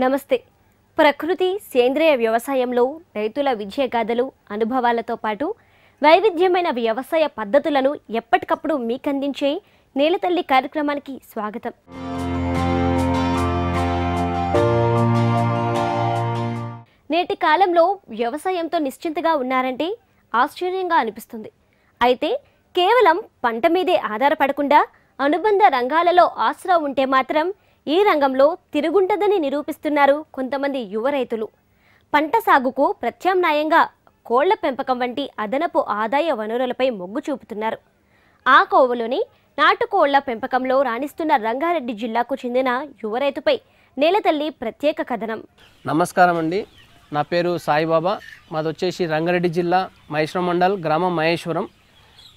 నమస్తే ప్రకృతి సేంద్రియ వ్యవసాయంలో రైతుల విజయగాథలు అనుభవాలతో పాటు వైవిధ్యమైన వ్యవసాయ పద్ధతులను ఎప్పటికప్పుడు మీకందించే నేలతల్లి కార్యక్రమానికి స్వాగతం నేటి కాలంలో వ్యవసాయంతో నిశ్చింతగా ఉన్నారంటే ఆశ్చర్యంగా అనిపిస్తుంది అయితే కేవలం పంట మీదే ఆధారపడకుండా అనుబంధ రంగాలలో ఆసరా ఉంటే మాత్రం ఈ రంగంలో తిరుగుంటదని నిరూపిస్తున్నారు కొంతమంది యువ రైతులు పంట సాగుకు ప్రత్యామ్నాయంగా కోళ్ల పెంపకం వంటి అదనపు ఆదాయ వనరులపై మొగ్గు చూపుతున్నారు ఆ కోవలోని నాటుకోళ్ల పెంపకంలో రాణిస్తున్న రంగారెడ్డి జిల్లాకు చెందిన యువ రైతుపై నేలతల్లి ప్రత్యేక కథనం నమస్కారం అండి నా పేరు సాయిబాబా మాది వచ్చేసి రంగారెడ్డి జిల్లా మహేశ్వరం మండల్ గ్రామం మహేశ్వరం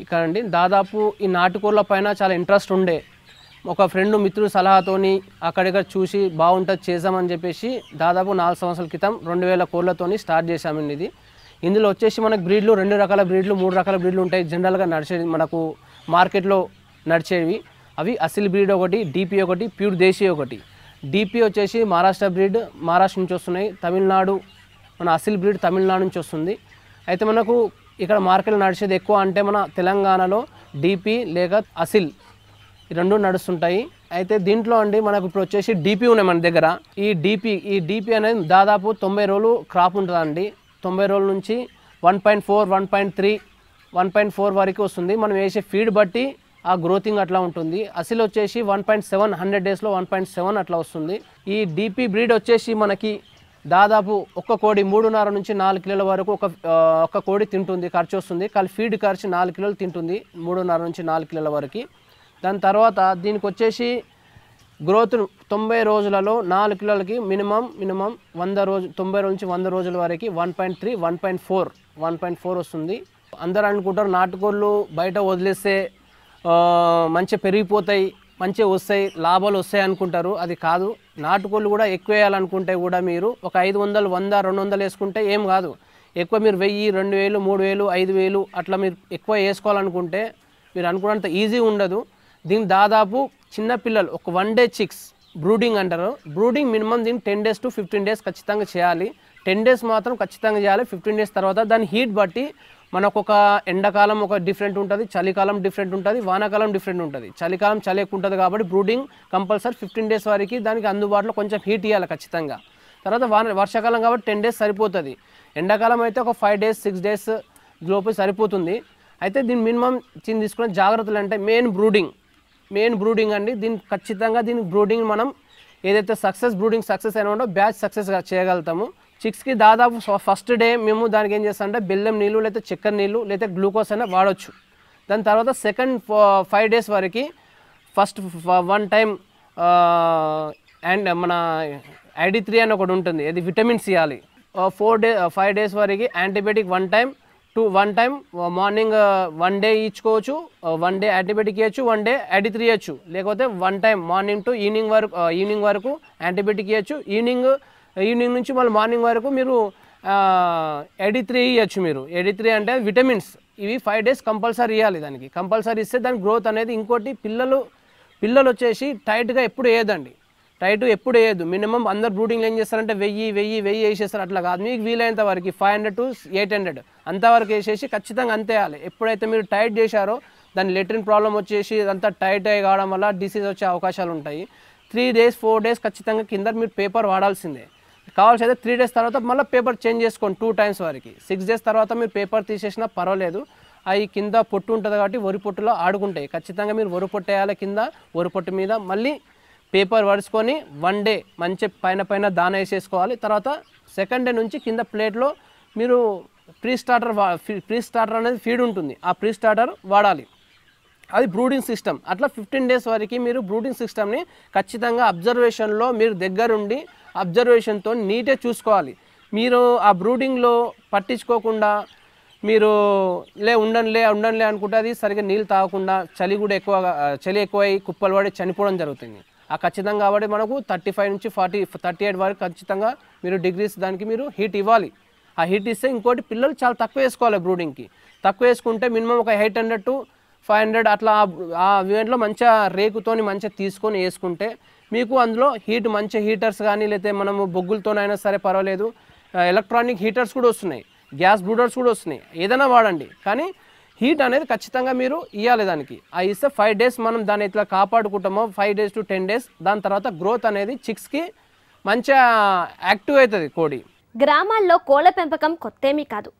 ఇక్కడ అండి దాదాపు ఈ నాటుకోళ్ల పైన చాలా ఇంట్రెస్ట్ ఉండే ఒక ఫ్రెండ్ మిత్రుడు సలహాతోని అక్కడికి చూసి బాగుంటుంది చేసామని చెప్పేసి దాదాపు నాలుగు సంవత్సరాల క్రితం రెండు వేల కోళ్ళతోని స్టార్ట్ చేశామండి ఇది ఇందులో వచ్చేసి మనకు బ్రీడ్లు రెండు రకాల బ్రీడ్లు మూడు రకాల బ్రీడ్లు ఉంటాయి జనరల్గా నడిచేది మనకు మార్కెట్లో నడిచేవి అవి అసిల్ బ్రీడ్ ఒకటి డీపీ ఒకటి ప్యూర్ దేశీ ఒకటి డీపీ వచ్చేసి మహారాష్ట్ర బ్రీడ్ మహారాష్ట్ర నుంచి వస్తున్నాయి తమిళనాడు మన అసిల్ బ్రీడ్ తమిళనాడు నుంచి వస్తుంది అయితే మనకు ఇక్కడ మార్కెట్లో నడిచేది ఎక్కువ అంటే మన తెలంగాణలో డీపీ లేక అసిల్ రెండు నడుస్తుంటాయి అయితే దీంట్లో అండి మనకు ఇప్పుడు వచ్చేసి డీపీ ఉన్నాయి మన దగ్గర ఈ డీపీ ఈ డీపీ అనేది దాదాపు తొంభై రోజులు క్రాప్ ఉంటుందండి తొంభై రోజుల నుంచి one point four one point three one point four వరకు వస్తుంది మనం వేసే ఫీడ్ బట్టి ఆ గ్రోతింగ్ అట్లా ఉంటుంది అసలు వచ్చేసి వన్ పాయింట్ సెవెన్ హండ్రెడ్ డేస్లో వన్ పాయింట్ సెవెన్ అట్లా వస్తుంది ఈ డీపీ బ్రీడ్ వచ్చేసి మనకి దాదాపు ఒక్క కోడి మూడున్నర నుంచి నాలుగు కిలోల వరకు ఒక ఒక కోడి తింటుంది ఖర్చు వస్తుంది కానీ ఫీడ్ ఖర్చు నాలుగు కిలోలు తింటుంది మూడున్నర నుంచి నాలుగు కిలోల వరకు దాని తర్వాత దీనికి వచ్చేసి గ్రోత్ తొంభై రోజులలో నాలుగు కిలోలకి మినిమం మినిమం వంద రోజు తొంభై నుంచి వంద రోజుల వరకు one point three one point four one point four వస్తుంది అందరూ అనుకుంటారు నాటుకోళ్ళు బయట వదిలేస్తే మంచి పెరిగిపోతాయి మంచిగా వస్తాయి లాభాలు వస్తాయి అనుకుంటారు అది కాదు నాటుకోళ్ళు కూడా ఎక్కువ వేయాలనుకుంటే కూడా మీరు ఒక ఐదు వందలు వంద రెండు వందలు వేసుకుంటే ఏం కాదు ఎక్కువ మీరు వెయ్యి రెండు వేలు మూడు వేలు ఐదు వేలు అట్లా మీరు ఎక్కువ వేసుకోవాలనుకుంటే మీరు అనుకున్నంత ఈజీ ఉండదు దీనికి దాదాపు చిన్నపిల్లలు ఒక వన్ డే చిక్స్ బ్రూడింగ్ అంటారు బ్రూడింగ్ మినిమం దీన్ని ten days to fifteen days ఖచ్చితంగా చేయాలి టెన్ డేస్ మాత్రం ఖచ్చితంగా చేయాలి ఫిఫ్టీన్ డేస్ తర్వాత దాని హీట్ బట్టి మనకు ఒక ఎండాకాలం ఒక డిఫరెంట్ ఉంటుంది చలికాలం డిఫరెంట్ ఉంటుంది వానాకాలం డిఫరెంట్ ఉంటుంది చలికాలం చలి ఎక్కువ ఉంటుంది కాబట్టి బ్రూడింగ్ కంపల్సరీ ఫిఫ్టీన్ డేస్ వరకు దానికి అందుబాటులో కొంచెం హీట్ ఇవ్వాలి ఖచ్చితంగా తర్వాత వాన వర్షాకాలం కాబట్టి టెన్ డేస్ సరిపోతుంది ఎండాకాలం అయితే ఒక ఫైవ్ డేస్ సిక్స్ డేస్ లోపు సరిపోతుంది అయితే దీని మినిమం దీన్ని తీసుకునే జాగ్రత్తలు అంటే మెయిన్ బ్రూడింగ్ మెయిన్ బ్రూడింగ్ అండి దీన్ని ఖచ్చితంగా దీని బ్రూడింగ్ మనం ఏదైతే సక్సెస్ బ్రూడింగ్ సక్సెస్ అయిన ఉండో బ్యాచ్ సక్సెస్ చేయగలుగుతాము చిక్స్కి దాదాపు ఫస్ట్ డే మేము దానికి ఏం చేస్తామంటే బెల్లం నీళ్ళు లేకపోతే చక్కెర నీళ్ళు లేకపోతే గ్లూకోజ్ అయినా వాడవచ్చు దాని తర్వాత సెకండ్ ఫైవ్ డేస్ వరకు ఫస్ట్ వన్ టైం అండ్ మన ఐడి త్రీ అని ఒకటి ఉంటుంది అది vitamin C four day five days వరకు antibiotic one time two one time morning one day ఇచ్చుకోవచ్చు వన్ డే యాంటీబయాటిక్ ఇవ్వచ్చు వన్ డే యాడిత్రీ ఇవ్వచ్చు లేకపోతే one time morning to evening వరకు ఈవినింగ్ uh, వరకు యాంటీబయాటిక్ ఇవ్వచ్చు ఈవినింగ్ ఈవినింగ్ నుంచి మళ్ళీ మార్నింగ్ వరకు మీరు ఎడి త్రీ ఇవ్వచ్చు మీరు ఎడి త్రీ అంటే విటమిన్స్ ఇవి ఫైవ్ డేస్ కంపల్సరీ ఇవ్వాలి దానికి కంపల్సరీ ఇస్తే దాని గ్రోత్ అనేది ఇంకోటి పిల్లలు పిల్లలు వచ్చేసి టైట్గా ఎప్పుడు వేయదండి రైట్ ఎప్పుడు వేయద్దు మినిమం అందరు బ్రూటింగ్లు ఏం చేస్తారంటే వెయ్యి వెయ్యి వెయ్యి వేసేస్తారు అట్లా కాదు మీకు వీలైనంత వరకు five hundred to eight hundred అంతవరకు వేసేసి ఖచ్చితంగా అంతే వేయాలి ఎప్పుడైతే మీరు టైట్ చేశారో దాని లెట్రిన్ ప్రాబ్లం వచ్చేసి ఇదంతా టైట్ అయ్యి కావడం వల్ల డిసీజ్ వచ్చే అవకాశాలు ఉంటాయి త్రీ డేస్ ఫోర్ డేస్ ఖచ్చితంగా కింద మీరు పేపర్ వాడాల్సిందే అయితే త్రీ డేస్ తర్వాత మళ్ళీ పేపర్ చేంజ్ చేసుకోండి టూ టైమ్స్ వరకు సిక్స్ డేస్ తర్వాత మీరు పేపర్ తీసేసినా పర్వాలేదు అవి కింద పొట్టు ఉంటుంది కాబట్టి వరి పొట్టులో ఆడుకుంటాయి ఖచ్చితంగా మీరు వరి పొట్టు వేయాలి కింద వరి పొట్టు మీద మళ్ళీ పేపర్ పడుచుకొని వన్ డే మంచి పైన పైన దాన వేసేసుకోవాలి తర్వాత సెకండ్ డే నుంచి కింద ప్లేట్లో మీరు ప్రీ స్టార్టర్ ప్రీ స్టార్టర్ అనేది ఫీడ్ ఉంటుంది ఆ ప్రీ స్టార్టర్ వాడాలి అది బ్రూడింగ్ సిస్టమ్ అట్లా ఫిఫ్టీన్ డేస్ వరకు మీరు బ్రూడింగ్ సిస్టమ్ని ఖచ్చితంగా అబ్జర్వేషన్లో మీరు దగ్గరుండి అబ్జర్వేషన్తో నీటే చూసుకోవాలి మీరు ఆ బ్రూడింగ్లో పట్టించుకోకుండా మీరు లే ఉండనులే ఉండనులే అనుకుంటే అది సరిగ్గా నీళ్ళు తాగకుండా చలి కూడా ఎక్కువగా చలి ఎక్కువై కుప్పలు పడి చనిపోవడం జరుగుతుంది ఆ ఖచ్చితంగా కాబట్టి మనకు థర్టీ ఫైవ్ నుంచి ఫార్టీ థర్టీ ఎయిట్ వరకు ఖచ్చితంగా మీరు డిగ్రీస్ దానికి మీరు హీట్ ఇవ్వాలి ఆ హీట్ ఇస్తే ఇంకోటి పిల్లలు చాలా తక్కువ వేసుకోవాలి బ్రూడింగ్కి తక్కువ వేసుకుంటే మినిమం ఒక eight hundred to five hundred అట్లా ఆ ఈవెంట్లో మంచిగా రేకుతోని మంచిగా తీసుకొని వేసుకుంటే మీకు అందులో హీట్ మంచి హీటర్స్ కానీ లేకపోతే మనము బొగ్గులతోనైనా సరే పర్వాలేదు ఎలక్ట్రానిక్ హీటర్స్ కూడా వస్తున్నాయి గ్యాస్ బ్రూడర్స్ కూడా వస్తున్నాయి ఏదైనా వాడండి కానీ హీట్ అనేది ఖచ్చితంగా మీరు ఇవ్వాలి దానికి ఆ ఇస్తే ఫైవ్ డేస్ మనం దాన్ని ఇట్లా కాపాడుకుంటామో five days to ten days దాని తర్వాత గ్రోత్ అనేది చిక్స్కి మంచిగా యాక్టివ్ అవుతుంది కోడి గ్రామాల్లో కోళ్ళ పెంపకం కొత్తేమీ కాదు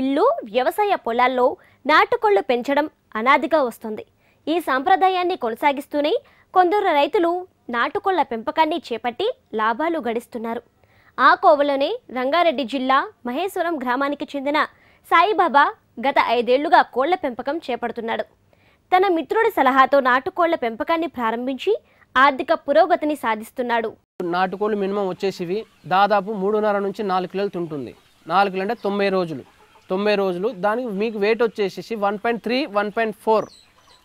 ఇల్లు వ్యవసాయ పొలాల్లో నాటుకోళ్లు పెంచడం అనాదిగా వస్తుంది ఈ సాంప్రదాయాన్ని కొనసాగిస్తూనే కొందరు రైతులు నాటుకోళ్ల పెంపకాన్ని చేపట్టి లాభాలు గడిస్తున్నారు ఆ కోవలోనే రంగారెడ్డి జిల్లా మహేశ్వరం గ్రామానికి చెందిన సాయిబాబా గత ఐదేళ్లుగా కోళ్ల పెంపకం చేపడుతున్నాడు తన మిత్రుడి సలహాతో నాటుకోళ్ల పెంపకాన్ని ప్రారంభించి ఆర్థిక పురోగతిని సాధిస్తున్నాడు నాటుకోళ్ళు మినిమం వచ్చేసివి దాదాపు మూడున్నర నుంచి నాలుగు కిలోలు తింటుంది నాలుగు కిలో అంటే తొంభై రోజులు తొంభై రోజులు దానికి మీకు వెయిట్ వచ్చేసేసి one point three one point four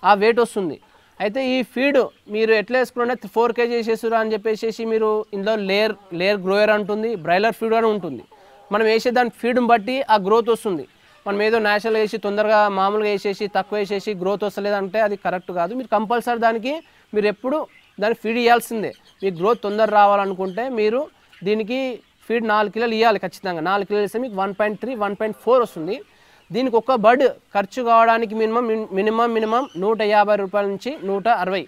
ఆ వెయిట్ వస్తుంది అయితే ఈ ఫీడ్ మీరు ఎట్లా వేసుకున్నా ఫోర్ కేజీ వేసేసారు అని చెప్పేసి మీరు ఇందులో లేయర్ లేయర్ గ్రోయర్ అంటుంది బ్రాయిలర్ ఫీడ్ అని ఉంటుంది మనం వేసే దాని ఫీడ్ని బట్టి ఆ గ్రోత్ వస్తుంది మనం ఏదో నేషనల్ వేసి తొందరగా మామూలుగా వేసేసి తక్కువ వేసేసి గ్రోత్ వస్తలేదంటే అది కరెక్ట్ కాదు మీరు కంపల్సరీ దానికి మీరు ఎప్పుడు దాన్ని ఫీడ్ ఇవ్వాల్సిందే మీకు గ్రోత్ తొందర రావాలనుకుంటే మీరు దీనికి ఫీడ్ నాలుగు కిలోలు ఇవ్వాలి ఖచ్చితంగా నాలుగు కిలోలు ఇస్తే మీకు one point three one point four వస్తుంది దీనికి ఒక్క బర్డ్ ఖర్చు కావడానికి మినిమం మినిమం మినిమం నూట యాభై రూపాయల నుంచి నూట అరవై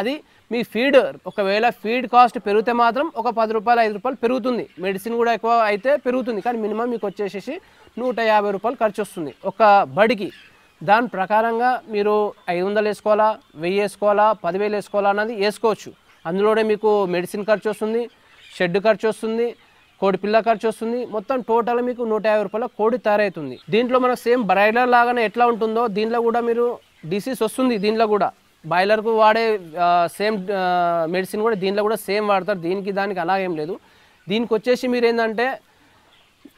అది మీ ఫీడ్ ఒకవేళ ఫీడ్ కాస్ట్ పెరిగితే మాత్రం ఒక పది రూపాయలు ఐదు రూపాయలు పెరుగుతుంది మెడిసిన్ కూడా ఎక్కువ అయితే పెరుగుతుంది కానీ మినిమం మీకు వచ్చేసేసి నూట యాభై రూపాయలు ఖర్చు వస్తుంది ఒక బడికి దాని ప్రకారంగా మీరు ఐదు వందలు వేసుకోవాలా వెయ్యి వేసుకోవాలా పదివేలు వేసుకోవాలా అన్నది వేసుకోవచ్చు అందులోనే మీకు మెడిసిన్ ఖర్చు వస్తుంది షెడ్ ఖర్చు వస్తుంది కోడి పిల్ల ఖర్చు వస్తుంది మొత్తం టోటల్ మీకు నూట యాభై రూపాయల కోడి తయారవుతుంది దీంట్లో మనకు సేమ్ బ్రాయిలర్ లాగానే ఎట్లా ఉంటుందో దీంట్లో కూడా మీరు డిసీజ్ వస్తుంది దీంట్లో కూడా బాయిలర్కు వాడే సేమ్ మెడిసిన్ కూడా దీంట్లో కూడా సేమ్ వాడతారు దీనికి దానికి అలాగేం లేదు దీనికి వచ్చేసి మీరు ఏంటంటే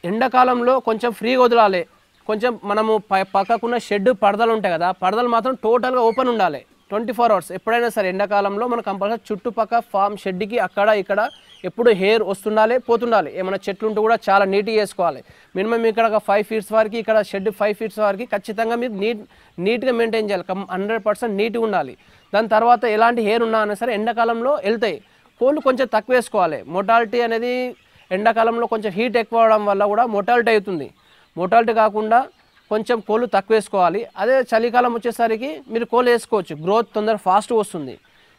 ఎండాకాలంలో కొంచెం ఫ్రీగా వదలాలి కొంచెం మనము పక్కకున్న షెడ్ పడదలు ఉంటాయి కదా పడదలు మాత్రం టోటల్గా ఓపెన్ ఉండాలి ట్వంటీ ఫోర్ అవర్స్ ఎప్పుడైనా సరే ఎండాకాలంలో మనం కంపల్సరీ చుట్టుపక్క ఫామ్ షెడ్కి అక్కడ ఇక్కడ ఎప్పుడు హెయిర్ వస్తుండాలి పోతుండాలి ఏమైనా చెట్లు ఉంటే కూడా చాలా నీట్గా వేసుకోవాలి మినిమం ఇక్కడ ఒక ఫైవ్ ఫీట్స్ వరకు ఇక్కడ షెడ్ ఫైవ్ ఫీట్స్ వరకు ఖచ్చితంగా మీరు నీట్ నీట్గా మెయింటైన్ చేయాలి హండ్రెడ్ పర్సెంట్ నీట్గా ఉండాలి దాని తర్వాత ఎలాంటి హెయిర్ ఉన్నా అయినా సరే ఎండాకాలంలో వెళ్తాయి కోళ్ళు కొంచెం తక్కువ వేసుకోవాలి మొటాలిటీ అనేది ఎండాకాలంలో కొంచెం హీట్ ఎక్కువ అవడం వల్ల కూడా మొటాలిటీ అవుతుంది మొటాలిటీ కాకుండా కొంచెం కోళ్ళు తక్కువ వేసుకోవాలి అదే చలికాలం వచ్చేసరికి మీరు కోళ్ళు వేసుకోవచ్చు గ్రోత్ తొందర ఫాస్ట్ వస్తుంది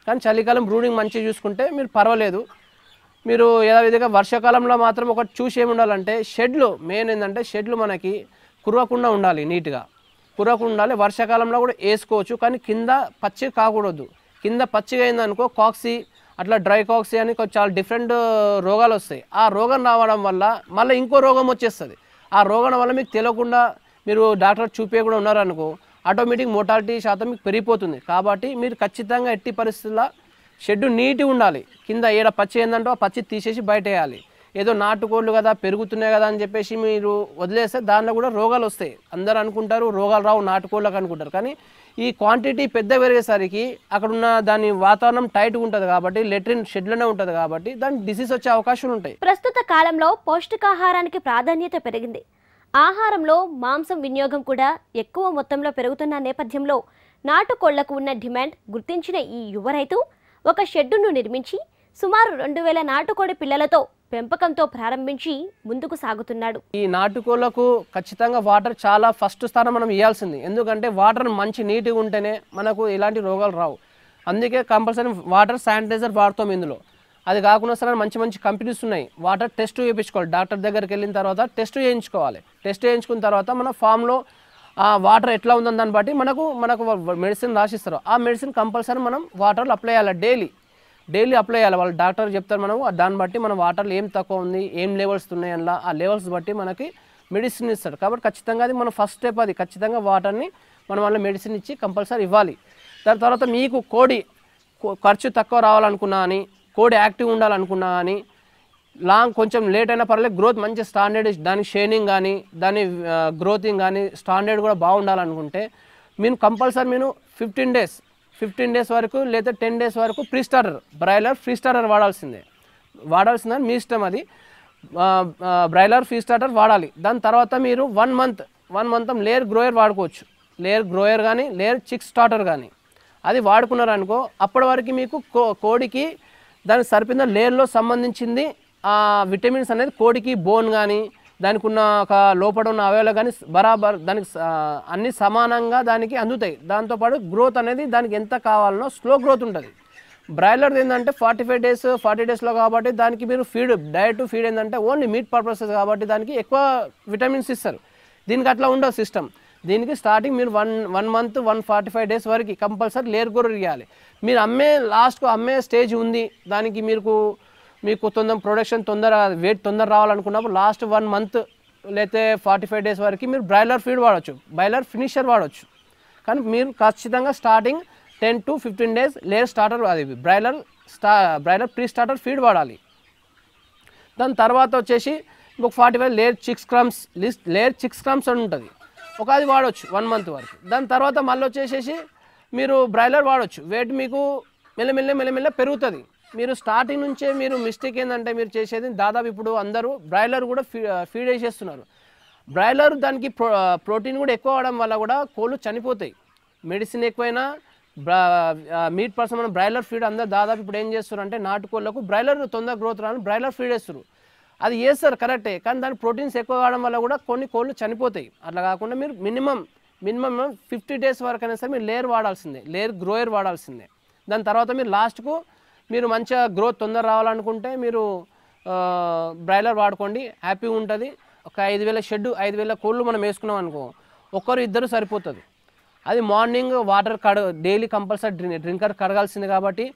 కానీ చలికాలం బ్రూడింగ్ మంచిగా చూసుకుంటే మీరు పర్వాలేదు మీరు ఏదో విధంగా వర్షాకాలంలో మాత్రం ఒకటి చూసి ఏమి ఉండాలంటే షెడ్లు మెయిన్ ఏంటంటే షెడ్లు మనకి కురవకుండా ఉండాలి నీట్గా కురవకుండా ఉండాలి వర్షాకాలంలో కూడా వేసుకోవచ్చు కానీ కింద పచ్చి కాకూడదు కింద పచ్చిగా అయిందనుకో కాక్సీ అట్లా డ్రై కాక్సీ అని చాలా డిఫరెంట్ రోగాలు వస్తాయి ఆ రోగం రావడం వల్ల మళ్ళీ ఇంకో రోగం వచ్చేస్తుంది ఆ రోగం వల్ల మీకు తెలియకుండా మీరు డాక్టర్ చూపే కూడా ఉన్నారనుకో ఆటోమేటిక్ మోటాలిటీ శాతం మీకు పెరిగిపోతుంది కాబట్టి మీరు ఖచ్చితంగా ఎట్టి పరిస్థితుల్లో షెడ్ నీట్గా ఉండాలి కింద ఏడ పచ్చి ఏందంటే ఆ పచ్చి తీసేసి బయటేయాలి ఏదో నాటుకోళ్ళు కదా పెరుగుతున్నాయి కదా అని చెప్పేసి మీరు వదిలేస్తే దానిలో కూడా రోగాలు వస్తాయి అందరు అనుకుంటారు రోగాలు రావు నాటుకోళ్ళకు అనుకుంటారు కానీ ఈ క్వాంటిటీ పెద్ద పెరిగేసరికి అక్కడ ఉన్న దాని వాతావరణం టైట్గా ఉంటుంది కాబట్టి లెట్రిన్ షెడ్లోనే ఉంటుంది కాబట్టి దాని డిసీజ్ వచ్చే అవకాశాలు ఉంటాయి ప్రస్తుత కాలంలో పౌష్టికాహారానికి ప్రాధాన్యత పెరిగింది ఆహారంలో మాంసం వినియోగం కూడా ఎక్కువ మొత్తంలో పెరుగుతున్న నేపథ్యంలో నాటుకోళ్లకు ఉన్న డిమాండ్ గుర్తించిన ఈ యువ రైతు ఒక షెడ్డును నిర్మించి సుమారు రెండు వేల నాటుకోడి పిల్లలతో పెంపకంతో ప్రారంభించి ముందుకు సాగుతున్నాడు ఈ నాటుకోళ్లకు ఖచ్చితంగా వాటర్ చాలా ఫస్ట్ స్థానం మనం ఇవ్వాల్సింది ఎందుకంటే వాటర్ మంచి నీట్గా ఉంటేనే మనకు ఇలాంటి రోగాలు రావు అందుకే కంపల్సరీ వాటర్ శానిటైజర్ వాడతాం ఇందులో అది కాకుండా సరే మంచి మంచి కంపెనీస్ ఉన్నాయి వాటర్ టెస్ట్ చేయించుకోవాలి డాక్టర్ దగ్గరికి వెళ్ళిన తర్వాత టెస్ట్ చేయించుకోవాలి టెస్ట్ చేయించుకున్న తర్వాత మన ఫామ్లో ఆ వాటర్ ఎట్లా ఉందని దాన్ని బట్టి మనకు మనకు మెడిసిన్ రాసిస్తారు ఆ మెడిసిన్ కంపల్సరీ మనం వాటర్లో అప్లై చేయాలి డైలీ డైలీ అప్లై చేయాలి వాళ్ళు డాక్టర్ చెప్తారు మనము దాన్ని బట్టి మన వాటర్లో ఏం తక్కువ ఉంది ఏం లెవెల్స్ ఉన్నాయి అందులో ఆ లెవెల్స్ బట్టి మనకి మెడిసిన్ ఇస్తారు కాబట్టి ఖచ్చితంగా అది మన ఫస్ట్ స్టెప్ అది ఖచ్చితంగా వాటర్ని మనం వాళ్ళ మెడిసిన్ ఇచ్చి కంపల్సరీ ఇవ్వాలి దాని తర్వాత మీకు కోడి ఖర్చు తక్కువ రావాలనుకున్నా అని కోడి యాక్టివ్ ఉండాలనుకున్నా అని లాంగ్ కొంచెం లేట్ అయినా పర్లేదు గ్రోత్ మంచి స్టాండర్డ్ దాని షేనింగ్ కానీ దాని గ్రోతింగ్ కానీ స్టాండర్డ్ కూడా బాగుండాలనుకుంటే మీరు కంపల్సరీ మీరు ఫిఫ్టీన్ డేస్ ఫిఫ్టీన్ డేస్ వరకు లేదా టెన్ డేస్ వరకు pre starter broiler pre starter వాడాల్సిందే వాడాల్సిందని మీ ఇష్టం అది బ్రాయిలర్ ఫ్రీ స్టార్టర్ వాడాలి దాని తర్వాత మీరు one month one month layer grower వాడుకోవచ్చు లేయర్ గ్రోయర్ కానీ లేయర్ చిక్ స్టార్టర్ కానీ అది వాడుకున్నారు అనుకో అప్పటి వరకు మీకు కో కోడికి దానికి సరిపోయిన లేయర్లో సంబంధించింది విటమిన్స్ అనేది కోడికి బోన్ కానీ దానికి ఉన్న ఒక లోపల ఉన్న అవయవాలు కానీ బరాబర్ దానికి అన్ని సమానంగా దానికి అందుతాయి దాంతోపాటు గ్రోత్ అనేది దానికి ఎంత కావాలనో స్లో గ్రోత్ ఉంటుంది బ్రాయిలర్ది ఏంటంటే ఫార్టీ ఫైవ్ డేస్ ఫార్టీ డేస్లో కాబట్టి దానికి మీరు ఫీడ్ డైట్ ఫీడ్ ఏంటంటే ఓన్లీ మీట్ పర్పసెస్ కాబట్టి దానికి ఎక్కువ విటమిన్స్ ఇస్తారు దీనికి అట్లా ఉండవు సిస్టమ్ దీనికి స్టార్టింగ్ మీరు one one month one forty five days వరకు కంపల్సరీ లేరు కూడా ఇవ్వాలి మీరు అమ్మే లాస్ట్కు అమ్మే స్టేజ్ ఉంది దానికి మీకు మీకు తొందర ప్రొడక్షన్ తొందర వెయిట్ తొందర రావాలనుకున్నప్పుడు లాస్ట్ వన్ మంత్ లేతే ఫార్టీ ఫైవ్ డేస్ వరకు మీరు బ్రాయిలర్ ఫీడ్ వాడచ్చు బ్రాయిలర్ ఫినిషర్ వాడచ్చు కానీ మీరు ఖచ్చితంగా starting ten to fifteen days layer starter అది బ్రాయిలర్ స్టా బ్రాయిలర్ ప్రీ స్టార్టర్ ఫీడ్ వాడాలి దాని తర్వాత వచ్చేసి ఇంకొక forty five layer chicks crumbs list layer chicks crumbs అని ఉంటుంది ఒక అది వాడవచ్చు వన్ మంత్ వరకు దాని తర్వాత మళ్ళీ వచ్చేసేసి మీరు బ్రాయిలర్ వాడవచ్చు వెయిట్ మీకు మెల్లమెల్ల మెల్లమెల్ల పెరుగుతుంది మీరు స్టార్టింగ్ నుంచే మీరు మిస్టేక్ ఏంటంటే మీరు చేసేది దాదాపు ఇప్పుడు అందరూ బ్రాయిలర్ కూడా ఫీడ్ వేసేస్తున్నారు బ్రాయిలర్ దానికి ప్రోటీన్ కూడా ఎక్కువ అవడం వల్ల కూడా కోళ్ళు చనిపోతాయి మెడిసిన్ ఎక్కువైనా మీట్ పర్సన్ మనం బ్రాయిలర్ ఫీడ్ అందరు దాదాపు ఇప్పుడు ఏం చేస్తారు అంటే నాటుకోళ్ళకు బ్రాయిలర్ తొందర గ్రోత్ రాని బ్రాయిలర్ ఫీడ్ వేస్తారు అది వేస్తారు కరెక్టే కానీ దాని ప్రోటీన్స్ ఎక్కువ కావడం వల్ల కూడా కొన్ని కోళ్ళు చనిపోతాయి అట్లా కాకుండా మీరు మినిమం మినిమమ్ ఫిఫ్టీ డేస్ వరకు అయినా సరే మీరు లేయర్ వాడాల్సిందే లేయర్ గ్రోయర్ వాడాల్సిందే దాని తర్వాత మీరు లాస్ట్కు మీరు మంచిగా గ్రోత్ తొందర రావాలనుకుంటే మీరు బ్రాయిలర్ వాడుకోండి హ్యాపీగా ఉంటుంది ఒక ఐదు వేల షెడ్ ఐదు వేల కోళ్ళు మనం వేసుకున్నాం అనుకో ఒక్కరు ఇద్దరు సరిపోతుంది అది మార్నింగ్ వాటర్ కడ డైలీ కంపల్సరీ డ్రింక్ డ్రింకర్ కడగాల్సింది కాబట్టి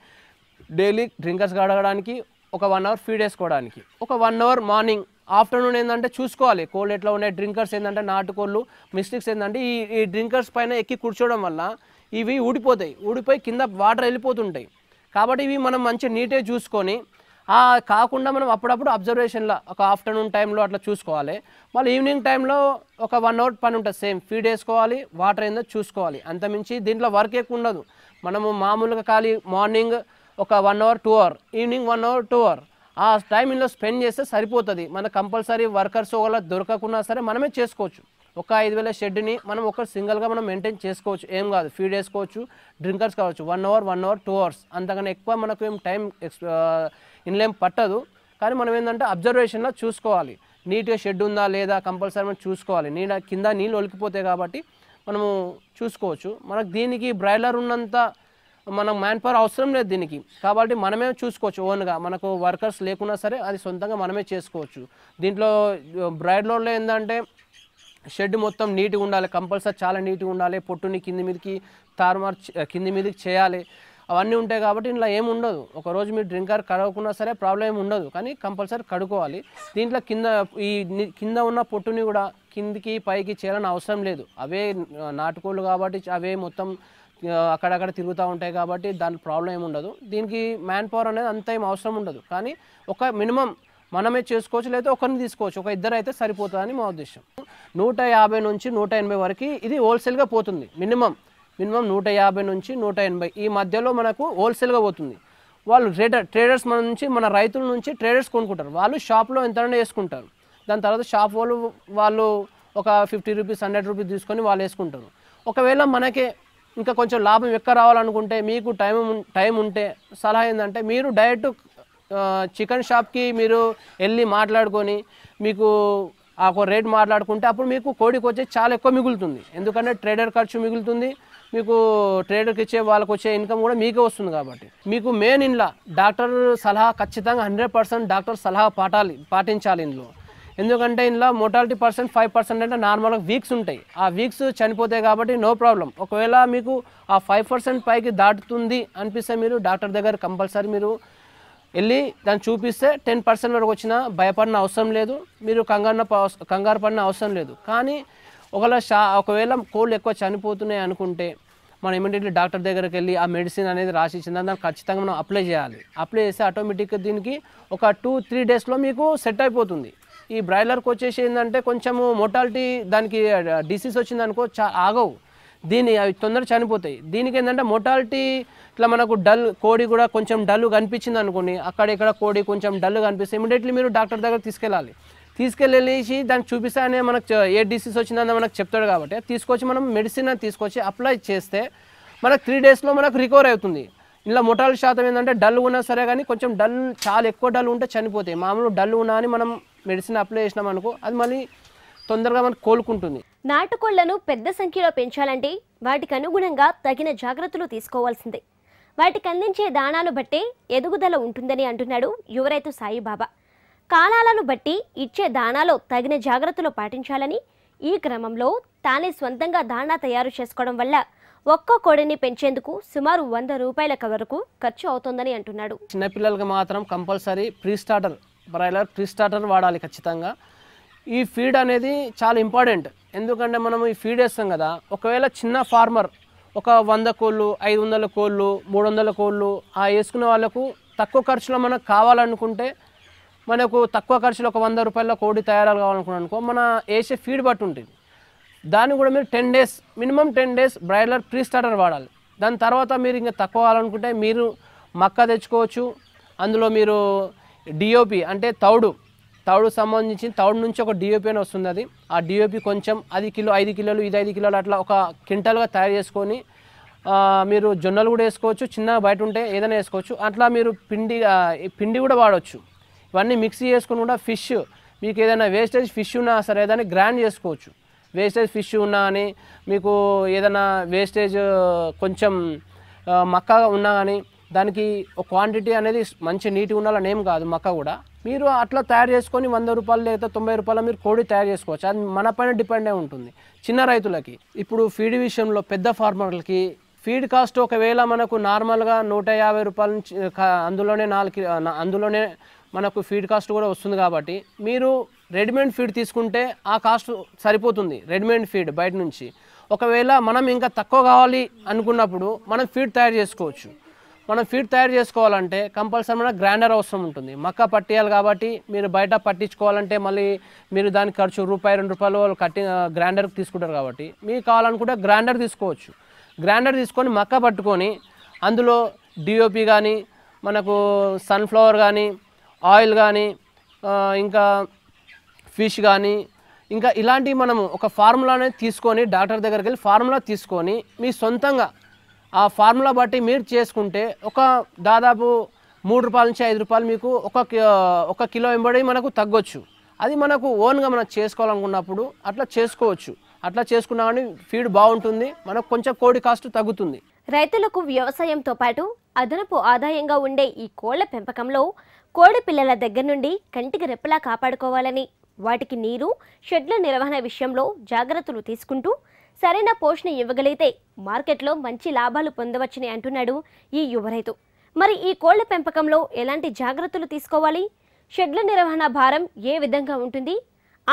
డైలీ డ్రింకర్స్ కడగడానికి ఒక వన్ అవర్ ఫీడ్ వేసుకోవడానికి ఒక వన్ అవర్ మార్నింగ్ ఆఫ్టర్నూన్ ఏంటంటే చూసుకోవాలి కోళ్ళు ఎట్లా ఉన్నాయి డ్రింకర్స్ ఏంటంటే నాటుకోళ్ళు మిస్టేక్స్ ఏంటంటే ఈ ఈ డ్రింకర్స్ పైన ఎక్కి కూర్చోవడం వల్ల ఇవి ఊడిపోతాయి ఊడిపోయి కింద వాటర్ వెళ్ళిపోతుంటాయి కాబట్టి ఇవి మనం మంచి నీటే చూసుకొని కాకుండా మనం అప్పుడప్పుడు అబ్జర్వేషన్లో ఒక ఆఫ్టర్నూన్ టైంలో అట్లా చూసుకోవాలి మళ్ళీ ఈవినింగ్ టైంలో ఒక వన్ అవర్ పని ఉంటుంది సేమ్ ఫీడ్ వేసుకోవాలి వాటర్ ఏందో చూసుకోవాలి అంతమించి దీంట్లో వర్క్ ఎక్కువ ఉండదు మనము మామూలుగా ఖాళీ మార్నింగ్ ఒక one hour two hour evening one hour two hour ఆ టైం ఇందులో స్పెండ్ చేస్తే సరిపోతుంది మన కంపల్సరీ వర్కర్స్ వల్ల దొరకకున్నా సరే మనమే చేసుకోవచ్చు ఒక ఐదు వేల షెడ్ని మనం ఒక సింగిల్గా మనం మెయింటైన్ చేసుకోవచ్చు ఏం కాదు ఫీడ్ వేసుకోవచ్చు డ్రింకర్స్ కావచ్చు one hour one hour two hours అంతకన్నా ఎక్కువ మనకు ఏం టైం ఇన్లేం పట్టదు కానీ మనం ఏంటంటే అబ్జర్వేషన్లో చూసుకోవాలి నీట్గా షెడ్ ఉందా లేదా కంపల్సరీ మనం చూసుకోవాలి నీడ కింద నీళ్ళు ఒలికిపోతాయి కాబట్టి మనము చూసుకోవచ్చు మనకు దీనికి బ్రాయిలర్ ఉన్నంత మనం మ్యాన్ పవర్ అవసరం లేదు దీనికి కాబట్టి మనమే చూసుకోవచ్చు ఓన్గా మనకు వర్కర్స్ లేకున్నా సరే అది సొంతంగా మనమే చేసుకోవచ్చు దీంట్లో బ్రాయిలర్లో ఏంటంటే షెడ్ మొత్తం నీట్గా ఉండాలి కంపల్సరీ చాలా నీట్గా ఉండాలి పొట్టుని కింది మీదకి తారుమార్ కింది మీదకి చేయాలి అవన్నీ ఉంటాయి కాబట్టి ఇంట్లో ఏమి ఉండదు ఒకరోజు మీరు డ్రింకర్ కడగకున్నా సరే ప్రాబ్లం ఏమి ఉండదు కానీ కంపల్సరీ కడుకోవాలి దీంట్లో కింద ఈ కింద ఉన్న పొట్టుని కూడా కిందికి పైకి చేయాలని అవసరం లేదు అవే నాటుకోళ్ళు కాబట్టి అవే మొత్తం అక్కడక్కడ తిరుగుతూ ఉంటాయి కాబట్టి దాని ప్రాబ్లం ఏమి ఉండదు దీనికి మ్యాన్ పవర్ అనేది అంత ఏం అవసరం ఉండదు కానీ ఒక మినిమం మనమే చేసుకోవచ్చు లేదా ఒకరిని తీసుకోవచ్చు ఒక ఇద్దరు అయితే సరిపోతుందని మా ఉద్దేశం నూట యాభై నుంచి నూట ఎనభై వరకు ఇది హోల్సేల్గా పోతుంది మినిమం మినిమం నూట యాభై నుంచి నూట ఎనభై ఈ మధ్యలో మనకు హోల్సేల్గా పోతుంది వాళ్ళు ట్రేడర్ ట్రేడర్స్ మన నుంచి మన రైతుల నుంచి ట్రేడర్స్ కొనుక్కుంటారు వాళ్ళు షాప్లో ఎంత వేసుకుంటారు దాని తర్వాత షాప్ వాళ్ళు వాళ్ళు ఒక ఫిఫ్టీ రూపీస్ హండ్రెడ్ రూపీస్ తీసుకొని వాళ్ళు వేసుకుంటారు ఒకవేళ మనకే ఇంకా కొంచెం లాభం ఎక్కువ రావాలనుకుంటే మీకు టైం టైం ఉంటే సలహా ఏంటంటే మీరు డైరెక్ట్ చికెన్ షాప్కి మీరు వెళ్ళి మాట్లాడుకొని మీకు ఆ రేట్ మాట్లాడుకుంటే అప్పుడు మీకు కోడికి వచ్చే చాలా ఎక్కువ మిగులుతుంది ఎందుకంటే ట్రేడర్ ఖర్చు మిగులుతుంది మీకు ట్రేడర్కి ఇచ్చే వాళ్ళకి వచ్చే ఇన్కమ్ కూడా మీకే వస్తుంది కాబట్టి మీకు మెయిన్ ఇంట్లో డాక్టర్ సలహా ఖచ్చితంగా హండ్రెడ్ పర్సెంట్ డాక్టర్ సలహా పాటాలి పాటించాలి ఇందులో ఎందుకంటే ఇందులో మోటాలిటీ పర్సెంట్ ఫైవ్ పర్సెంట్ అంటే నార్మల్గా వీక్స్ ఉంటాయి ఆ వీక్స్ చనిపోతాయి కాబట్టి నో ప్రాబ్లం ఒకవేళ మీకు ఆ ఫైవ్ పర్సెంట్ పైకి దాటుతుంది అనిపిస్తే మీరు డాక్టర్ దగ్గర కంపల్సరీ మీరు వెళ్ళి దాన్ని చూపిస్తే టెన్ పర్సెంట్ వరకు వచ్చినా భయపడిన అవసరం లేదు మీరు కంగారు కంగారు పడిన అవసరం లేదు కానీ ఒకవేళ షా ఒకవేళ కోళ్ళు ఎక్కువ చనిపోతున్నాయి అనుకుంటే మనం ఇమీడియట్లీ డాక్టర్ దగ్గరికి వెళ్ళి ఆ మెడిసిన్ అనేది రాసి ఇచ్చిన దాన్ని ఖచ్చితంగా మనం అప్లై చేయాలి అప్లై చేస్తే ఆటోమేటిక్గా దీనికి ఒక టూ త్రీ డేస్లో మీకు సెట్ అయిపోతుంది ఈ బ్రాయిలర్కి వచ్చేసి ఏంటంటే కొంచెము మోటాలిటీ దానికి డిసీజ్ వచ్చిందనుకో చా ఆగవు దీని అవి తొందరగా చనిపోతాయి దీనికి ఏంటంటే మొటాలిటీ ఇట్లా మనకు డల్ కోడి కూడా కొంచెం డల్ కనిపించింది అనుకోండి అక్కడ ఇక్కడ కోడి కొంచెం డల్ కనిపిస్తే ఇమీడియట్లీ మీరు డాక్టర్ దగ్గర తీసుకెళ్ళాలి తీసుకెళ్ళేసి దానికి చూపిస్తానే మనకు ఏ డిసీజ్ వచ్చిందని మనకు చెప్తాడు కాబట్టి తీసుకొచ్చి మనం మెడిసిన్ తీసుకొచ్చి అప్లై చేస్తే మనకు త్రీ డేస్లో మనకు రికవర్ అవుతుంది ఇలా మొటాలిటీ శాతం ఏంటంటే డల్ ఉన్నా సరే కానీ కొంచెం డల్ చాలా ఎక్కువ డల్ ఉంటే చనిపోతాయి మామూలు డల్ ఉన్నా అని మనం మెడిసిన్ అప్లై చేసినాం అనుకో అది మళ్ళీ తొందరగా మనకు కోలుకుంటుంది నాటుకోళ్లను పెద్ద సంఖ్యలో పెంచాలంటే వాటికి అనుగుణంగా తగిన జాగ్రత్తలు తీసుకోవాల్సిందే వాటికి అందించే దాణాలు బట్టే ఎదుగుదల ఉంటుందని అంటున్నాడు యువరైతు సాయిబాబా కాలాలను బట్టి ఇచ్చే దాణాలో తగిన జాగ్రత్తలు పాటించాలని ఈ క్రమంలో తానే స్వంతంగా దాణా తయారు చేసుకోవడం వల్ల ఒక్కో కోడిని పెంచేందుకు సుమారు వంద రూపాయల వరకు ఖర్చు అవుతుందని అంటున్నాడు చిన్నపిల్లలకి మాత్రం compulsory pre starter broiler pre starter వాడాలి ఖచ్చితంగా ఈ ఫీడ్ అనేది చాలా ఇంపార్టెంట్ ఎందుకంటే మనం ఈ ఫీడ్ వేస్తాం కదా ఒకవేళ చిన్న ఫార్మర్ ఒక వంద కోళ్ళు ఐదు వందల కోళ్ళు మూడు వందల కోళ్ళు ఆ వేసుకునే వాళ్ళకు తక్కువ ఖర్చులో మనకు కావాలనుకుంటే మనకు తక్కువ ఖర్చులో ఒక వంద రూపాయల కోడి తయారు కావాలనుకున్నానుకో అనుకో మన వేసే ఫీడ్ బట్టి ఉంటుంది దాన్ని కూడా మీరు ten days minimum ten days broiler pre starter వాడాలి దాని తర్వాత మీరు ఇంకా తక్కువ కావాలనుకుంటే మీరు మక్క తెచ్చుకోవచ్చు అందులో మీరు డిఓపి అంటే తౌడు తౌడు సంబంధించి తౌడు నుంచి ఒక డిఓపి అని వస్తుంది అది ఆ డిఓపి కొంచెం అది కిలో ఐదు కిలోలు ఇది ఐదు కిలోలు అట్లా ఒక క్వింటల్గా తయారు చేసుకొని మీరు జొన్నలు కూడా వేసుకోవచ్చు చిన్న బయట ఉంటే ఏదైనా వేసుకోవచ్చు అట్లా మీరు పిండి పిండి కూడా వాడవచ్చు ఇవన్నీ మిక్సీ చేసుకుని కూడా ఫిష్ మీకు ఏదైనా వేస్టేజ్ ఫిష్ ఉన్నా సరే ఏదైనా గ్రాండ్ చేసుకోవచ్చు వేస్టేజ్ ఫిష్ ఉన్నా అని మీకు ఏదైనా వేస్టేజ్ కొంచెం మక్కగా ఉన్నా కానీ దానికి ఒక క్వాంటిటీ అనేది మంచి నీటి ఉండాలని ఏం కాదు మక్క కూడా మీరు అట్లా తయారు చేసుకొని వంద రూపాయలు లేదా తొంభై రూపాయలు మీరు కోడి తయారు చేసుకోవచ్చు అది మన పైన డిపెండ్ అయి ఉంటుంది చిన్న రైతులకి ఇప్పుడు ఫీడ్ విషయంలో పెద్ద ఫార్మర్లకి ఫీడ్ కాస్ట్ ఒకవేళ మనకు నార్మల్గా నూట యాభై రూపాయల నుంచి అందులోనే నాలుగు అందులోనే మనకు ఫీడ్ కాస్ట్ కూడా వస్తుంది కాబట్టి మీరు రెడీమేడ్ ఫీడ్ తీసుకుంటే ఆ కాస్ట్ సరిపోతుంది రెడీమేడ్ ఫీడ్ బయట నుంచి ఒకవేళ మనం ఇంకా తక్కువ కావాలి అనుకున్నప్పుడు మనం ఫీడ్ తయారు చేసుకోవచ్చు మనం ఫీడ్ తయారు చేసుకోవాలంటే కంపల్సరీ మన గ్రైండర్ అవసరం ఉంటుంది మక్క పట్టేయాలి కాబట్టి మీరు బయట పట్టించుకోవాలంటే మళ్ళీ మీరు దాని ఖర్చు రూపాయి రెండు రూపాయలు వాళ్ళు కట్టి గ్రైండర్కి తీసుకుంటారు కాబట్టి మీకు కావాలనుకుంటే గ్రైండర్ తీసుకోవచ్చు గ్రైండర్ తీసుకొని మక్క పట్టుకొని అందులో డిఓపి కానీ మనకు సన్ఫ్లవర్ కానీ ఆయిల్ కానీ ఇంకా ఫిష్ కానీ ఇంకా ఇలాంటివి మనము ఒక ఫార్ములా అనేది తీసుకొని డాక్టర్ దగ్గరికి వెళ్ళి ఫార్ములా తీసుకొని మీ సొంతంగా ఆ ఫార్ములా బట్టి మీరు చేసుకుంటే ఒక దాదాపు మూడు రూపాయల నుంచి ఐదు రూపాయలు మీకు ఒక ఒక కిలో ఎంబడి మనకు తగ్గొచ్చు అది మనకు ఓన్గా మనం చేసుకోవాలనుకున్నప్పుడు అట్లా చేసుకోవచ్చు అట్లా చేసుకున్నా కానీ ఫీడ్ బాగుంటుంది మనకు కొంచెం కోడి కాస్ట్ తగ్గుతుంది రైతులకు వ్యవసాయంతో పాటు అదనపు ఆదాయంగా ఉండే ఈ కోళ్ల పెంపకంలో కోడి పిల్లల దగ్గర నుండి కంటికి రెప్పలా కాపాడుకోవాలని వాటికి నీరు షెడ్ల నిర్వహణ విషయంలో జాగ్రత్తలు తీసుకుంటూ సరైన పోషణ ఇవ్వగలిగితే మార్కెట్లో మంచి లాభాలు పొందవచ్చని అంటున్నాడు ఈ యువ రైతు మరి ఈ కోళ్ల పెంపకంలో ఎలాంటి జాగ్రత్తలు తీసుకోవాలి షెడ్ల నిర్వహణ భారం ఏ విధంగా ఉంటుంది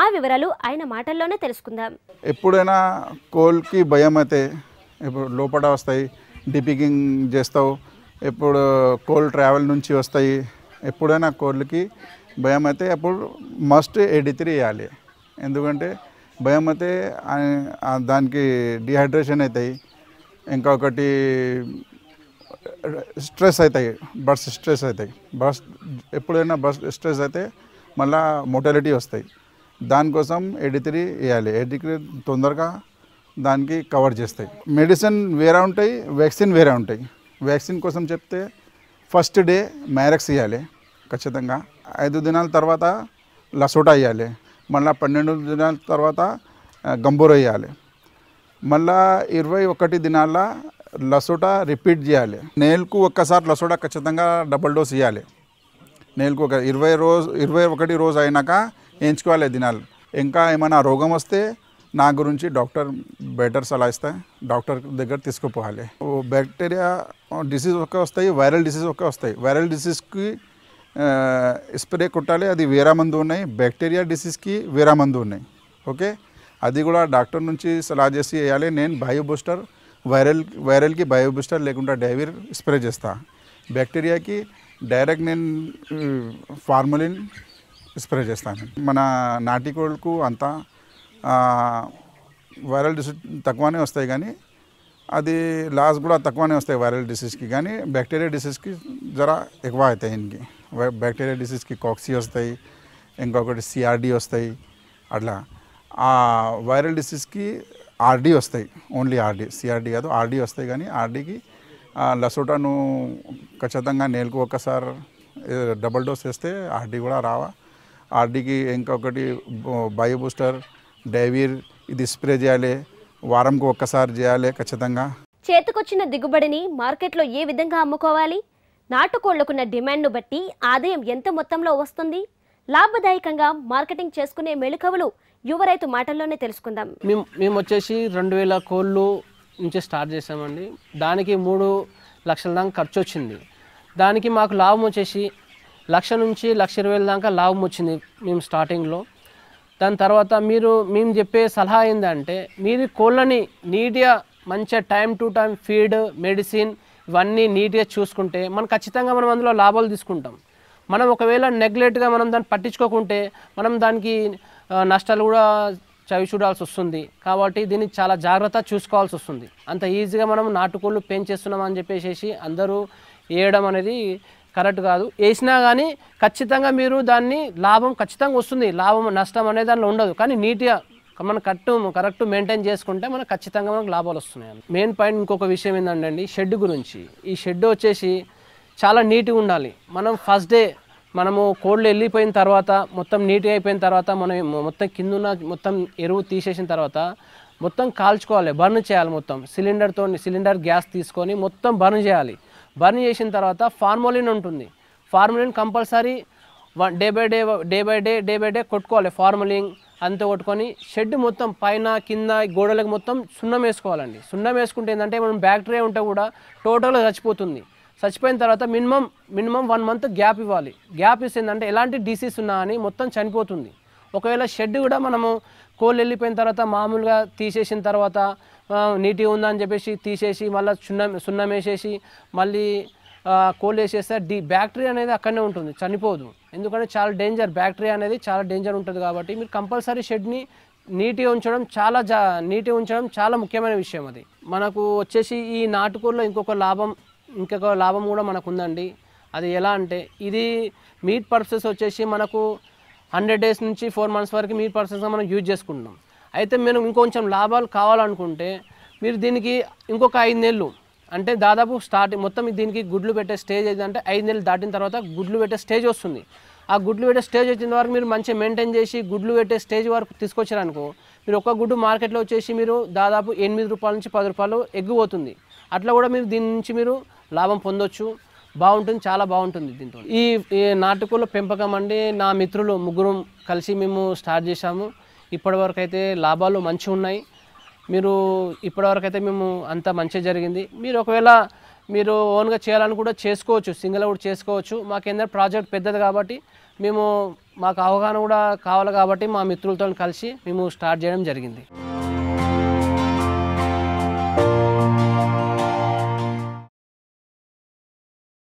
ఆ వివరాలు ఆయన మాటల్లోనే తెలుసుకుందాం ఎప్పుడైనా కోల్కి భయం అయితే ఇప్పుడు లోపల వస్తాయి డిపికింగ్ చేస్తావు ఎప్పుడు కోల్ ట్రావెల్ నుంచి వస్తాయి ఎప్పుడైనా కోళ్ళకి భయం అయితే అప్పుడు మస్ట్ ఎడిత్రీ వేయాలి ఎందుకంటే భయమతే దానికి డిహైడ్రేషన్ అవుతాయి ఇంకొకటి స్ట్రెస్ అవుతాయి బర్డ్స్ స్ట్రెస్ అవుతాయి బర్డ్స్ ఎప్పుడైనా బర్డ్స్ స్ట్రెస్ అయితే మళ్ళా మోటాలిటీ వస్తాయి దానికోసం ఎడి త్రీ వేయాలి ఎడి త్రీ తొందరగా దానికి కవర్ చేస్తాయి మెడిసిన్ వేరే ఉంటాయి వ్యాక్సిన్ వేరే ఉంటాయి వ్యాక్సిన్ కోసం చెప్తే ఫస్ట్ డే మ్యారక్స్ ఇవ్వాలి ఖచ్చితంగా ఐదు దినాల తర్వాత లసోటా ఇవ్వాలి మళ్ళీ పన్నెండు దినాల తర్వాత గంబూర్ వేయాలి మళ్ళా ఇరవై ఒకటి దినాల లసోట రిపీట్ చేయాలి నేలకు ఒక్కసారి లసోట ఖచ్చితంగా డబుల్ డోస్ ఇవ్వాలి నేలకు ఒక ఇరవై రోజు ఇరవై ఒకటి రోజు అయినాక ఎంచుకోవాలి దినాలు ఇంకా ఏమైనా రోగం వస్తే నా గురించి డాక్టర్ బెటర్ సలహా ఇస్తే డాక్టర్ దగ్గర తీసుకుపోవాలి బ్యాక్టీరియా డిసీజ్ ఒకే వస్తాయి వైరల్ డిసీజ్ ఒకే వస్తాయి వైరల్ డిసీజ్కి స్ప్రే కొట్టాలి అది వేరే మందు ఉన్నాయి బ్యాక్టీరియా డిసీజ్కి వేరే మందు ఉన్నాయి ఓకే అది కూడా డాక్టర్ నుంచి సలహా చేసి వేయాలి నేను బయో బూస్టర్ వైరల్ వైరల్కి బయో బూస్టర్ లేకుండా డైవీర్ స్ప్రే చేస్తా బ్యాక్టీరియాకి డైరెక్ట్ నేను ఫార్మలిన్ స్ప్రే చేస్తాను మన నాటికోళ్ళకు అంతా వైరల్ డిసీజ్ తక్కువనే వస్తాయి కానీ అది లాస్ కూడా తక్కువనే వస్తాయి వైరల్ డిసీజ్కి కానీ బ్యాక్టీరియా డిసీజ్కి జరా ఎక్కువ అవుతాయి ఇంటికి బ్యాక్టీరియా డిసీజ్కి కాక్సీ వస్తాయి ఇంకొకటి సిఆర్డి వస్తాయి అట్లా ఆ వైరల్ డిసీజ్కి ఆర్డీ వస్తాయి ఓన్లీ ఆర్డీ సిఆర్డీ కాదు ఆర్డీ వస్తాయి కానీ ఆర్డీకి లసోటాను ఖచ్చితంగా నేలకు ఒక్కసారి డబల్ డోస్ వేస్తే ఆర్డీ కూడా రావా ఆర్డీకి ఇంకొకటి బయో బూస్టర్ డైవీర్ ఇది స్ప్రే చేయాలి వారంకు ఒక్కసారి చేయాలి ఖచ్చితంగా చేతికొచ్చిన దిగుబడిని మార్కెట్లో ఏ విధంగా అమ్ముకోవాలి నాటుకోళ్లకున్న డిమాండ్ను బట్టి ఆదాయం ఎంత మొత్తంలో వస్తుంది లాభదాయకంగా మార్కెటింగ్ చేసుకునే మెళుకవులు యువ రైతు మాటల్లోనే తెలుసుకుందాం మేము మేము వచ్చేసి రెండు వేల కోళ్ళు నుంచి స్టార్ట్ చేసామండి దానికి మూడు లక్షల దాకా ఖర్చు వచ్చింది దానికి మాకు లాభం వచ్చేసి లక్ష నుంచి లక్ష ఇరవై వేల దాకా లాభం వచ్చింది మేము స్టార్టింగ్లో దాని తర్వాత మీరు మేము చెప్పే సలహా ఏంటంటే మీరు కోళ్ళని నీట్గా మంచిగా time to time feed medicine ఇవన్నీ నీట్గా చూసుకుంటే మనం ఖచ్చితంగా మనం అందులో లాభాలు తీసుకుంటాం మనం ఒకవేళ నెగ్లెట్గా మనం దాన్ని పట్టించుకోకుంటే మనం దానికి నష్టాలు కూడా చవి చూడాల్సి వస్తుంది కాబట్టి దీన్ని చాలా జాగ్రత్త చూసుకోవాల్సి వస్తుంది అంత ఈజీగా మనం నాటుకోళ్ళు పెంచేస్తున్నాం అని చెప్పేసి అందరూ వేయడం అనేది కరెక్ట్ కాదు వేసినా కానీ ఖచ్చితంగా మీరు దాన్ని లాభం ఖచ్చితంగా వస్తుంది లాభం నష్టం అనే దానిలో ఉండదు కానీ నీట్గా మనం కరెక్ట్ కరెక్ట్ మెయింటైన్ చేసుకుంటే మనకు ఖచ్చితంగా మనకు లాభాలు వస్తున్నాయి మెయిన్ పాయింట్ ఇంకొక విషయం ఏంటంటే షెడ్ గురించి ఈ షెడ్ వచ్చేసి చాలా నీట్గా ఉండాలి మనం ఫస్ట్ డే మనము కోళ్ళు వెళ్ళిపోయిన తర్వాత మొత్తం నీట్గా అయిపోయిన తర్వాత మనం మొత్తం కింద ఉన్న మొత్తం ఎరువు తీసేసిన తర్వాత మొత్తం కాల్చుకోవాలి బర్న్ చేయాలి మొత్తం సిలిండర్తో సిలిండర్ గ్యాస్ తీసుకొని మొత్తం బర్న్ చేయాలి బర్న్ చేసిన తర్వాత ఫార్మోలిన్ ఉంటుంది formalin compulsory day by day day by day day by day కొట్టుకోవాలి ఫార్మోలింగ్ అంత కొట్టుకొని షెడ్ మొత్తం పైన కింద గోడలకు మొత్తం సున్నం వేసుకోవాలండి సున్నం వేసుకుంటే ఏంటంటే మనం బ్యాక్టీరియా ఉంటే కూడా టోటల్గా చచ్చిపోతుంది చచ్చిపోయిన తర్వాత minimum minimum one month gap ఇవ్వాలి గ్యాప్ ఇస్తేందంటే ఎలాంటి డిసీజ్ ఉన్నా అని మొత్తం చనిపోతుంది ఒకవేళ షెడ్ కూడా మనము కోళ్ళు వెళ్ళిపోయిన తర్వాత మామూలుగా తీసేసిన తర్వాత నీటి ఉందని చెప్పేసి తీసేసి మళ్ళీ సున్నం సున్నం వేసేసి మళ్ళీ కోల్డ్ వేసేస్తే డి బ్యాక్టీరియా అనేది అక్కడనే ఉంటుంది చనిపోదు ఎందుకంటే చాలా డేంజర్ బ్యాక్టీరియా అనేది చాలా డేంజర్ ఉంటుంది కాబట్టి మీరు కంపల్సరీ షెడ్ని నీట్గా ఉంచడం చాలా జా నీటిగా ఉంచడం చాలా ముఖ్యమైన విషయం అది మనకు వచ్చేసి ఈ నాటుకూరలో ఇంకొక లాభం ఇంకొక లాభం కూడా మనకు ఉందండి అది ఎలా అంటే ఇది మీట్ పర్పసెస్ వచ్చేసి మనకు హండ్రెడ్ డేస్ నుంచి ఫోర్ మంత్స్ వరకు మీట్ పర్పసెస్గా మనం యూజ్ చేసుకుంటున్నాం అయితే మేము ఇంకొంచెం లాభాలు కావాలనుకుంటే మీరు దీనికి ఇంకొక ఐదు నెలలు అంటే దాదాపు స్టార్ట్ మొత్తం దీనికి గుడ్లు పెట్టే స్టేజ్ ఏదంటే ఐదు నెలలు దాటిన తర్వాత గుడ్లు పెట్టే స్టేజ్ వస్తుంది ఆ గుడ్లు పెట్టే స్టేజ్ వచ్చిన వరకు మీరు మంచిగా మెయింటైన్ చేసి గుడ్లు పెట్టే స్టేజ్ వరకు తీసుకొచ్చారనుకో మీరు ఒక్క గుడ్డు మార్కెట్లో వచ్చేసి మీరు దాదాపు ఎనిమిది రూపాయల నుంచి పది రూపాయలు ఎగ్గిపోతుంది అట్లా కూడా మీరు దీని నుంచి మీరు లాభం పొందొచ్చు బాగుంటుంది చాలా బాగుంటుంది దీంతో ఈ నాటుకోళ్ళ పెంపకం అండి నా మిత్రులు ముగ్గురు కలిసి మేము స్టార్ట్ చేశాము ఇప్పటివరకు అయితే లాభాలు మంచిగా ఉన్నాయి మీరు ఇప్పటివరకు అయితే మేము అంత మంచి జరిగింది మీరు ఒకవేళ మీరు ఓన్గా చేయాలని కూడా చేసుకోవచ్చు సింగిల్ అవుట్ చేసుకోవచ్చు మాకు ఏంటంటే ప్రాజెక్ట్ పెద్దది కాబట్టి మేము మాకు అవగాహన కూడా కావాలి కాబట్టి మా మిత్రులతో కలిసి మేము స్టార్ట్ చేయడం జరిగింది